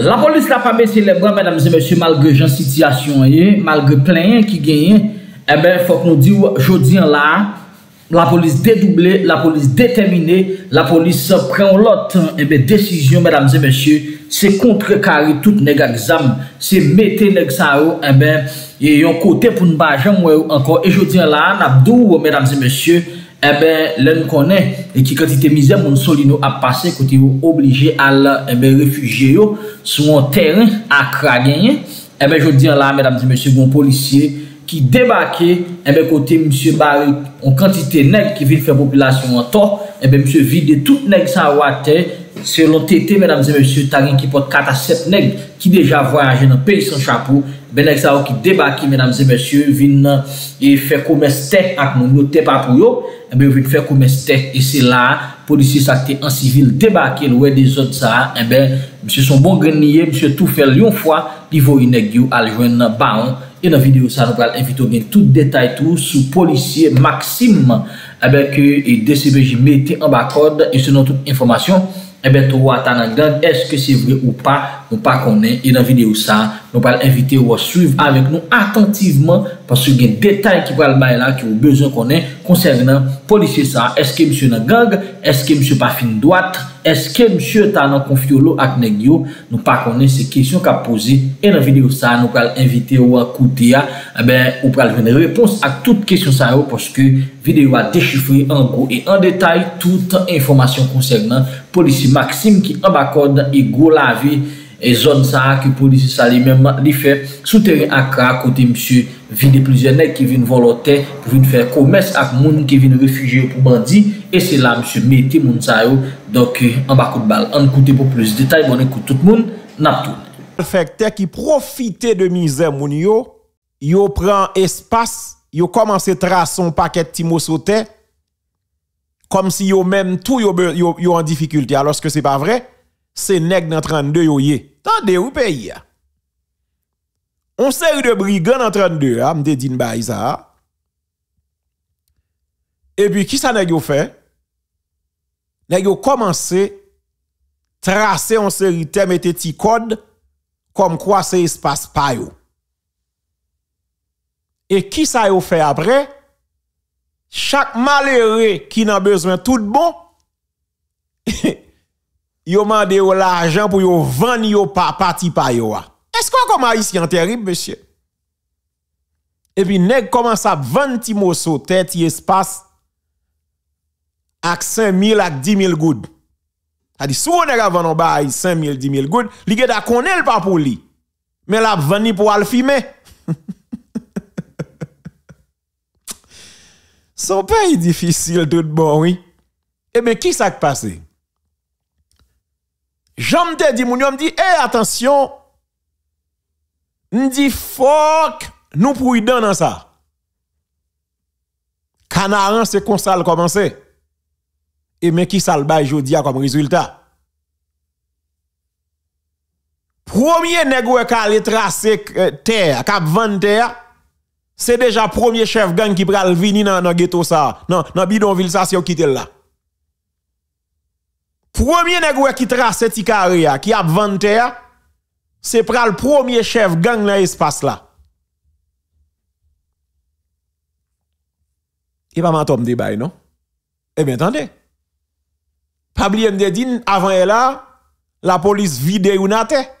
La polis la pa be celebra, madame se mesye, malge jan sityasyon ye, malge plenye ki genye, ebe, fok nou di ou, jodi an la, la polis dedouble, la polis detemine, la polis pren lot, ebe, desisyon, madame se mesye, se kontre kari tout nega gzam, se mette nega sa ou, ebe, yon kote pou nba jan wè ou anko, e jodi an la, napdou ou, madame se mesye. ebe eh lèm konè e ki kantite mize moun soli nou ap pase kote yon oblije ala ebe eh refugye yo sou moun teren akra genye ebe eh jodi an la mèdam di mèsyon bon polisye ki debake ebe kote msyon bari an kantite neg ki vil fèm populasyon an to ebe msyon vide tout neg san wate Se yon tete, mèdames et mèsyou, ta gen ki pot kata set neg, ki deja voyaje nan pey son chapou, ben ek sa ou ki debake, mèdames et mèsyou, vin nan, e fe koumèste ak moun, nou te pa pou yo, e eh ben vin fe koumèste, e se la, polisye sa te an sivil debake, lwè de zot sa, e eh ben, msye son bon gen niye, msye tou fèl yon fwa, li vou yon neg yon al jwen nan baon, e nan videyo sa nou pral, evito gen tout detay tou, sou polisye maksim, e ben ke, e desi beji mette an bak kode, e se nan tout eh informasyon, Ebe eh to ou a ta nan gang, eske se vre ou pa, nou pa konen, e nan video sa, nou pal evite ou a suive avek nou attentiveman, pasw gen detay ki pal bay lan ki ou bezon konen, konservenan polisye sa, eske msye nan gang, eske msye pa fin doat, eske msye ta nan konfiyolo ak negyo, nou pa konen se kesyon ka pose, e nan video sa, nou pal evite ou a koute ya, ebe ou pal venen repons ak tout kesyon sa yo, pasw ke video a deshifri ango, e an detay tout informasyon konservenan, Polisi Maksim ki ambakode e go lavi e zon sa a ki polisi sali menman li fe souteri akra kote msye vide plizyoner ki vin volote pou vin fe komes ak moun ki vin refuge pou bandi. E se la msye meti moun sa yo. Dok ambakode bal. An kote pou pliz detay moun ekoute tout moun. Naptou. Fekte ki profite de mizè moun yo, yo pran espas, yo komanse tra son paket timo sotey. comme si yo même tout yo, yo, en difficulté, alors que c'est pas vrai, c'est nèg dans 32 yo yé. Tendez ou pays. On série de brigands en 32, a me dit ça. Et puis, qui ça nèg yo fait? Nèg yo commencé tracer en série terme et petit code comme quoi c'est espace pa yo. Et qui ça yo fait après? chaque malheureux qui a besoin de tout bon, il a yo l'argent pour vendre yo pa Est-ce qu'on avez un terrible, monsieur? Et puis, nèg commence à vendre ti mousso, tête, espace, ak 5 000 et 10 000 gouttes. A si on nèg 5 000, 10 000 goudes, li geta konel pa pou li. Mais a vendu pour le fime. Son pays difficile tout bon, oui. Eh bien, qui s'est passé? J'en te dit, mon dit, eh, attention, dit, fuck, nous pouvons dans ça. Canaran, c'est comme ça le commencé. Et eh mais qui ça le bail comme résultat? Premier nègre qui a tracé euh, terre, cap a terre, c'est déjà premier chef gang qui pral venir dans le ghetto ça dans dans bidonville ça c'est qui était là premier négro qui trace cette carrière, qui a vanté c'est pral premier chef gang dans espace là va pas m'entendre débat non eh bien attendez pas oublier avant elle là la police vide une tête.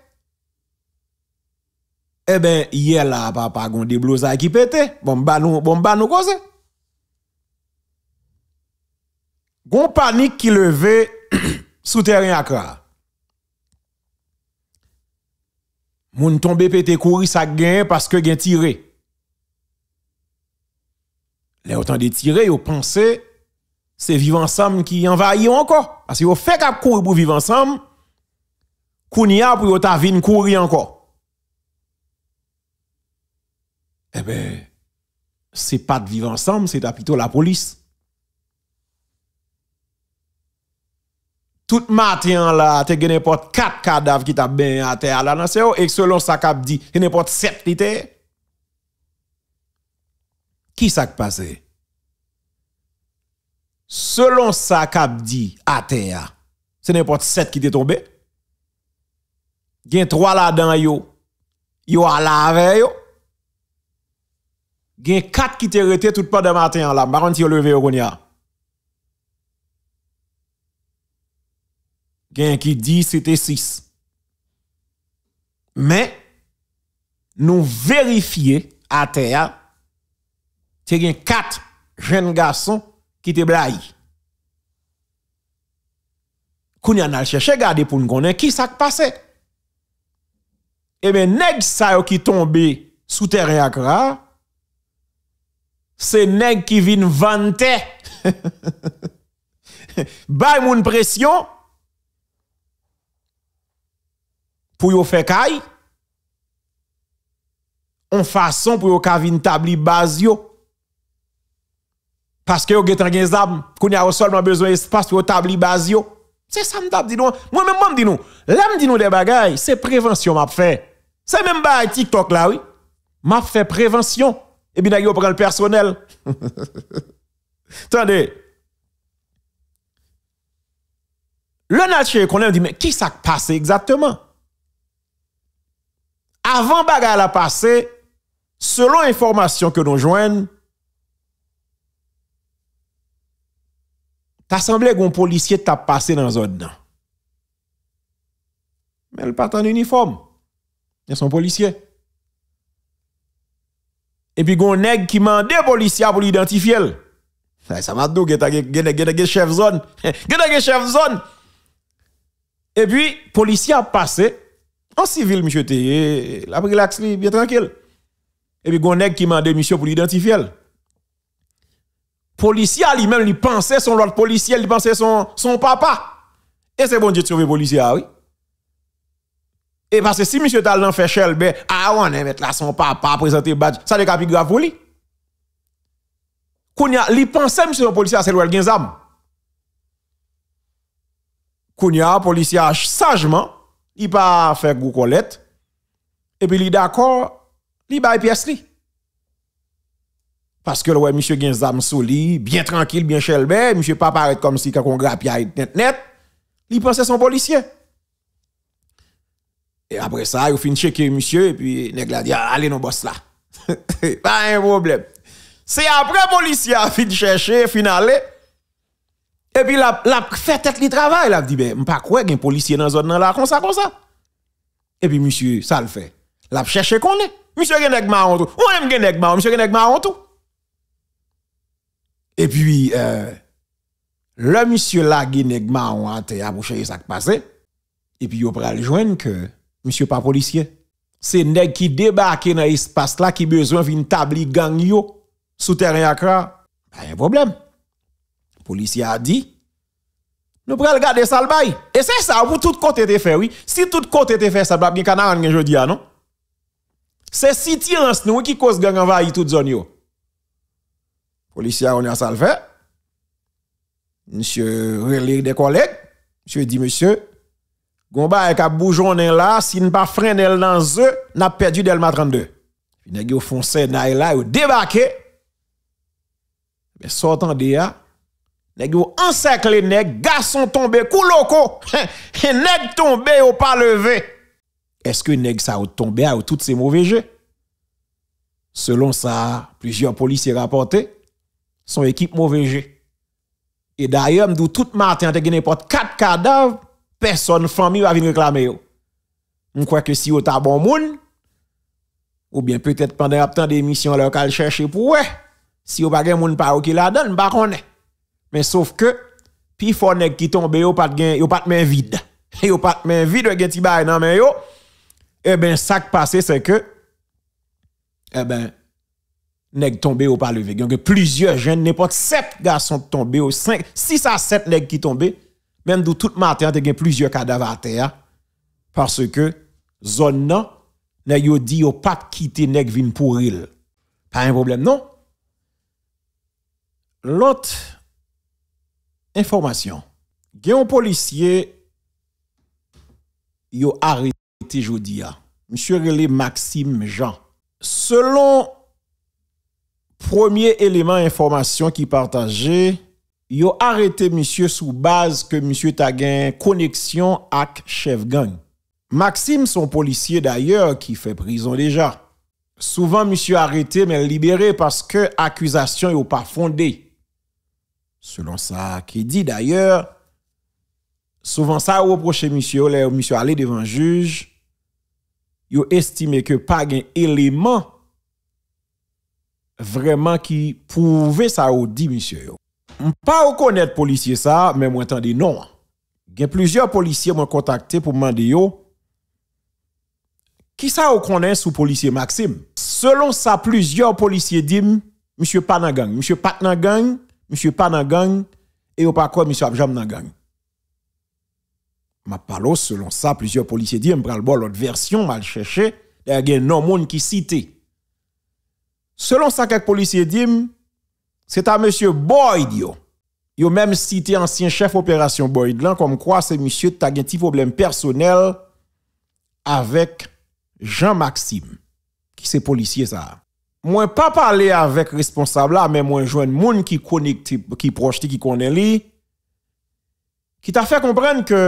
e ben yel la pa pa gon deblozay ki pete, bon ban nou goze. Bon, gon panik ki leve, sou teren akra. Moun tombe pete kouri sa genye, paske gen tire. Le otan de tire, yo pense, se vive ansam ki yon va yon anko, paske yo fek ap kouri pou vive ansam, kouni ap pou yo ta vin kouri anko. eh bien, c'est pas de vivre ensemble, c'est plutôt la police. Tout matin, là, tu as n'importe 4 cadavres qui t'a bien à terre là, dans et selon ça qu'a dit, il n'importe 7 qui Qui ça qui passé? Selon ça qu'a dit à terre, c'est n'importe 7 qui t'est tombé. Il y a 3 là-dedans, yo. Yo à la veille gen 4 qui te rete tout pas de matin là. Par contre, levé au konya. Gen qui dit c'était 6. Mais nous vérifier à terre te gen 4 jeunes garçons qui te blaye. Kounya n'a cherché garder pour nous connaître qui ça passé. Eh bien, nèg sa qui tombé sous terre à Se neg ki vin vante. Bay moun presyon. Pou yo fe kaj. On fason pou yo kavin tabli baz yo. Paske yo getan gen zam. Koun ya ou sol mwen bezon espas pou yo tabli baz yo. Se san tab di nou. Mwen mwen mwen di nou. Lam di nou de bagay. Se prevensyon map fe. Se mwen mwen bay tiktok la oui. Map fe prevensyon. Mwen mwen mwen. et puis vous prenez le personnel. Attendez. Le nature qu'on a dit, mais qui s'est passé exactement? Avant bagarre a passé, selon information que nous joignent, t'as semblé qu'un policier t'a passé dans la zone. Mais il pas en uniforme. Il est son policier et puis gon nèg qui des policiers pour l'identifier. Ça m'a dit que chef zone, le chef zone. Et puis policier a passé en civil monsieur pris la relax bien tranquille. Et puis gon nèg qui mande monsieur pour l'identifier. Policier lui-même lui pensait son autre policier, il pensait son papa. Et c'est bon Dieu trouvé sauver policier ah oui. Et parce que si monsieur Talan fait Shelbe, ah on est hein, mettre là son papa présenter badge, ça les plus grave pour lui. Kounia, il pense monsieur le policier c'est le Genzam. Kounia, policier sagement, il pas faire gros colette et puis il d'accord, il bail pièce li. Parce que le monsieur Genzam souli, bien tranquille, bien Shelbe, monsieur pas paraître comme si quelqu'un on net net. Il pense son policier. Et après ça, il finit checker monsieur, et puis il a dit, ah, allez non boss là. Pas un problème. C'est après le policier a fini chercher, fini aller. Et puis la, la fait tête le travail, a dit, ben, pas quoi, un policier dans la zone là, comme ça, comme ça. Et puis monsieur, ça le fait. La cherché qu'on est. Monsieur Genègue en tout. On aime Genègue Marron, monsieur Genègue en tout. Et puis, euh, le monsieur là, Genègue Marron, a été approché ça qui passé. Et puis, il a le joindre que monsieur pas policier. C'est nèg qui débarque dans l'espace là qui besoin d'une table gang yo sous terrain Accra. Pas un problème. Policier a dit nous prenons garder ça le bail. Et c'est ça, vous tout côté te fait, oui. Si tout côté te fait, ça va bien canard hein, je dis, ah, non? C'est si en nous qui cause gang envahi toute zone yo. Policier on a ça fait. Monsieur relire des collègues. Monsieur dit, monsieur, Gomba et ka là, si ne pas freiné dans eux, n'a perdu Delma 32. nèg foncé naï là, yo débarqué. Mais sortant de ya, nèg yo encerclé nèg, garçon tombé loko, nèg tombé ou pas levé. Est-ce que nèg ça ou tombé à toutes ces mauvais jeux? Selon ça, plusieurs policiers rapportés son équipe mauvais jeu. Et d'ailleurs, tout matin, on a n'importe 4 cadavres personne, famille va venir réclamer. Je crois que si vous avez bon monde, ou bien peut-être pendant un temps d'émission, leur qu'elle chercher pour ouais. Si vous pas moun monde pas qui la donne, pas bah, connaît. Mais sauf que, puis faut nèg qui tombe, yo pas de pas main vide. Yo pas de main vide, gen ti bay nan men yo. Et eh ben, ça qui passe, c'est que, eh ben, nèg tombé ou pas levé. Donc plusieurs jeunes, n'importe 7 garçons tombés, ou 5, 6 à 7 nèg qui tombés même d'où tout matin, y a plusieurs cadavres à terre. Parce que, zone non, yo dit yo pas quitter nèg pour il. Pas un problème, non? L'autre information. a un policier yo arrêté jodi ah. Monsieur Maxime Jean. Selon premier élément d'information qui partageait, yo arete misye sou baz ke misye ta gen koneksyon ak chev gang. Maksim son polisye daye ki fe prison deja. Souvan misye arete men libere paske akwizasyon yo pa fonde. Selon sa ki di daye, souvan sa ou proche misye yo le misye ale devan juj, yo estime ke pa gen eleman vreman ki pouve sa ou di misye yo. pas reconnaître policier ça, mais moi des non. Il y a plusieurs policiers m'ont contacté pour me demander qui ça reconnaît sous policier Maxime. Selon ça plusieurs policiers disent monsieur pas gang, monsieur pas gang, monsieur pas et au pas quoi monsieur abjam dans gang. Ma selon ça plusieurs policiers disent Je bon l'autre version vais chercher, il y a un nom qui cite. Selon ça quelques policiers disent Se ta monsye Boyd yo, yo menm si te ansyen chef operasyon Boyd lan, konm kwa se monsye tagyen ti problem personel avèk Jean-Maxime, ki se polisye sa. Mwen pa pale avèk responsable la, men mwen jwen moun ki projte ki konnen li, ki ta fè komprenn ke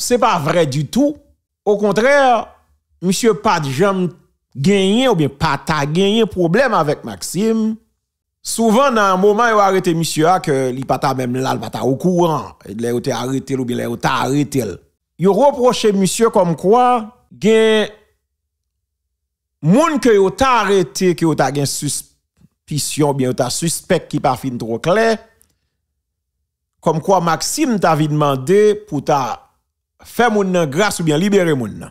se pa vre du tout. Au kontrèr, monsye Pat Jean-Maxime, gagner ou bien pas ta gagné problème avec Maxime. Souvent, dans un moment, il arrêter monsieur a que il pas même là, il pas au courant. Il a arrêté ou bien il a arrêté. Il reproche monsieur comme quoi, gen moun que yo ta arrêté, que yo ta gen suspicion, bien yo ta suspect qui pas fin trop clair. Comme quoi Maxime t'a demandé pour ta faire moun grâce ou bien libérer moun nan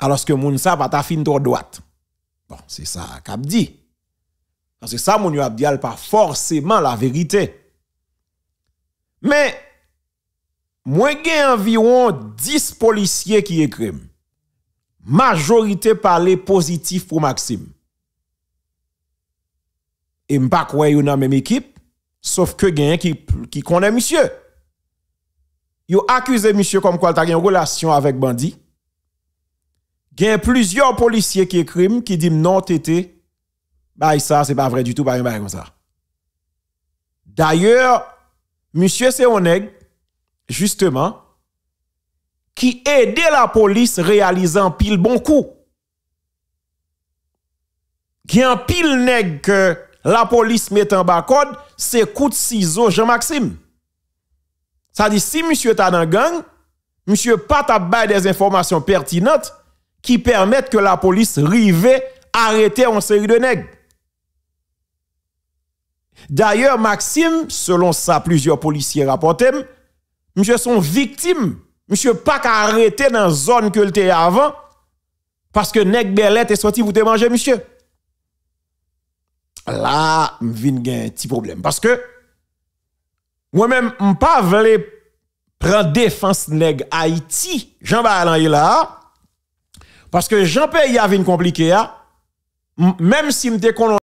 alors que moun sa va ta fin droite. droite. Bon, c'est ça qu'a dit. Parce que ça moun yo a pas forcément la vérité. Mais moi j'ai environ 10 policiers qui écrivent. Majorité parle positif pour Maxime. Et pas croire yon dans même équipe sauf que gagne qui qui connaît monsieur. Yo accusé monsieur comme quoi il a une relation avec bandit il y a plusieurs policiers qui écrivent, qui disent non, tété. Bah, ça, c'est pas vrai du tout, bah, bah comme ça. D'ailleurs, monsieur Seoneg, justement, qui aidait la police réalisant pile bon coup. Qui en pile nègre que la police met en bas code, c'est coup de ciseau Jean-Maxime. Ça dit si monsieur est dans gang, monsieur pas t'a des informations pertinentes ki permèt ke la polis rive arete an seri de neg. D'ayor, Maksim, selon sa, plizio polisye rapote m, m se son viktim, m se pa ka arete nan zon ke lte avan, paske neg belet e soti voute manje, m se. La, m vin gen ti problem, paske, m wè men m pa vle pran defans neg a iti, jan ba lan yela a, Parce que Jean y a une compliqué, hein. même si qu'on